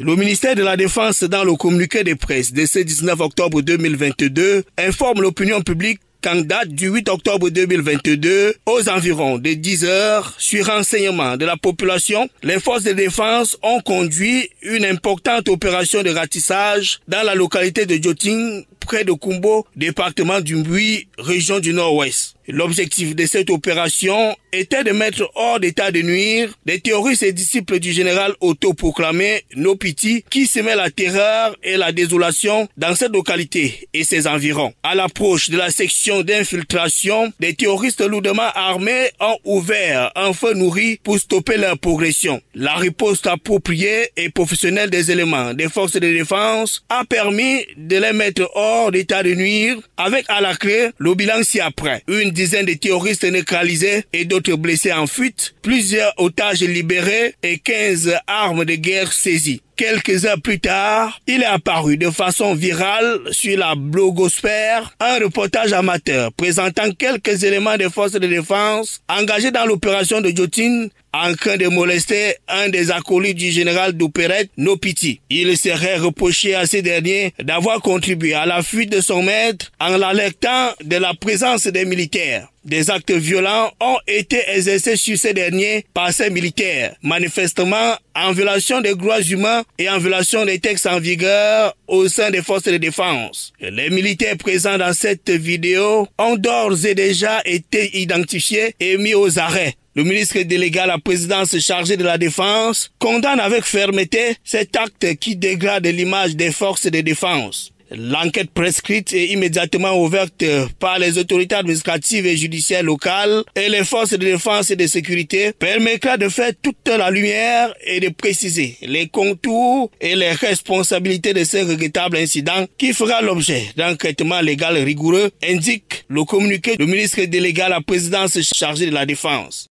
Le ministère de la Défense, dans le communiqué de presse de ce 19 octobre 2022, informe l'opinion publique qu'en date du 8 octobre 2022, aux environs de 10 heures, sur renseignement de la population, les forces de défense ont conduit une importante opération de ratissage dans la localité de Joting près de Kumbo, département du Mbui, région du Nord-Ouest. L'objectif de cette opération était de mettre hors d'état de nuire des terroristes et disciples du général autoproclamé Nopiti qui semait la terreur et la désolation dans cette localité et ses environs. À l'approche de la section d'infiltration, des terroristes lourdement armés ont ouvert un feu nourri pour stopper leur progression. La riposte appropriée et professionnelle des éléments des forces de défense a permis de les mettre hors d'état de nuire, avec à la clé le bilan ci-après. Une dizaine de terroristes neutralisés et d'autres blessés en fuite, plusieurs otages libérés et 15 armes de guerre saisies. Quelques heures plus tard, il est apparu de façon virale sur la blogosphère un reportage amateur présentant quelques éléments des forces de défense engagés dans l'opération de Jotin en train de molester un des acolytes du général d'opérette, Nopiti. Il serait reproché à ces derniers d'avoir contribué à la fuite de son maître en l'alertant de la présence des militaires. Des actes violents ont été exercés sur ces derniers par ces militaires, manifestement en violation des droits humains et en violation des textes en vigueur au sein des forces de défense. Les militaires présents dans cette vidéo ont d'ores et déjà été identifiés et mis aux arrêts. Le ministre délégué à la présidence chargée de la défense condamne avec fermeté cet acte qui dégrade l'image des forces de défense. L'enquête prescrite est immédiatement ouverte par les autorités administratives et judiciaires locales et les forces de défense et de sécurité permettra de faire toute la lumière et de préciser les contours et les responsabilités de ce regrettable incident qui fera l'objet d'un traitement légal rigoureux, indique le communiqué du ministre délégué à la présidence chargée de la Défense.